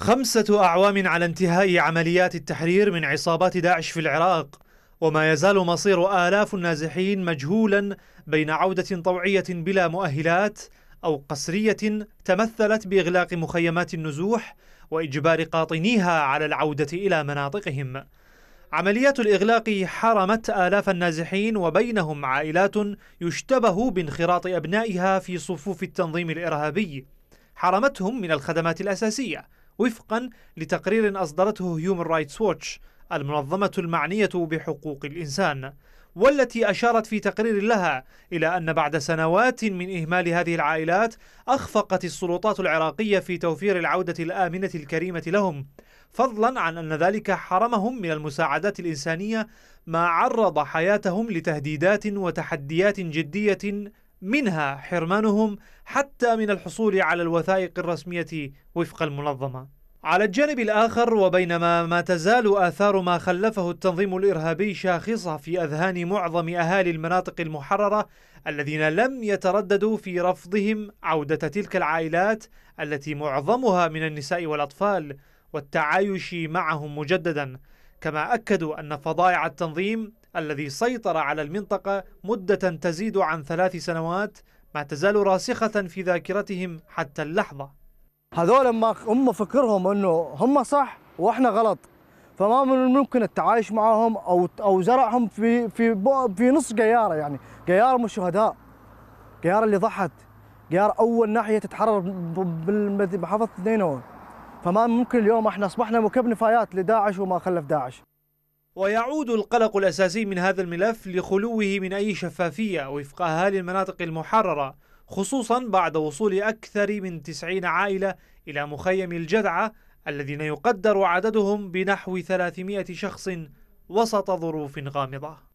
خمسة أعوام على انتهاء عمليات التحرير من عصابات داعش في العراق وما يزال مصير آلاف النازحين مجهولا بين عودة طوعية بلا مؤهلات أو قسرية تمثلت بإغلاق مخيمات النزوح وإجبار قاطنيها على العودة إلى مناطقهم عمليات الإغلاق حرمت آلاف النازحين وبينهم عائلات يشتبه بانخراط أبنائها في صفوف التنظيم الإرهابي حرمتهم من الخدمات الأساسية وفقا لتقرير أصدرته هيومن رايتس ووتش المنظمة المعنية بحقوق الإنسان والتي أشارت في تقرير لها إلى أن بعد سنوات من إهمال هذه العائلات أخفقت السلطات العراقية في توفير العودة الآمنة الكريمة لهم فضلا عن أن ذلك حرمهم من المساعدات الإنسانية ما عرض حياتهم لتهديدات وتحديات جدية منها حرمانهم حتى من الحصول على الوثائق الرسمية وفق المنظمة. على الجانب الآخر وبينما ما تزال آثار ما خلفه التنظيم الإرهابي شاخصة في أذهان معظم أهالي المناطق المحررة الذين لم يترددوا في رفضهم عودة تلك العائلات التي معظمها من النساء والأطفال والتعايش معهم مجددا كما أكدوا أن فضائع التنظيم الذي سيطر على المنطقة مدة تزيد عن ثلاث سنوات ما تزال راسخة في ذاكرتهم حتى اللحظة هذول ما هم فكرهم أنه هم صح وإحنا غلط فما من الممكن التعايش معهم أو أو زرعهم في في في نص قيارة يعني قيارة من الشهداء قيارة اللي ضحت قيارة أول ناحية تتحرر بمحافظة نينوى فما ممكن اليوم احنا اصبحنا مكب نفايات لداعش وما خلف داعش ويعود القلق الأساسي من هذا الملف لخلوه من أي شفافية وفق أهالي المناطق المحررة خصوصا بعد وصول أكثر من 90 عائلة إلى مخيم الجدعة الذين يقدر عددهم بنحو 300 شخص وسط ظروف غامضة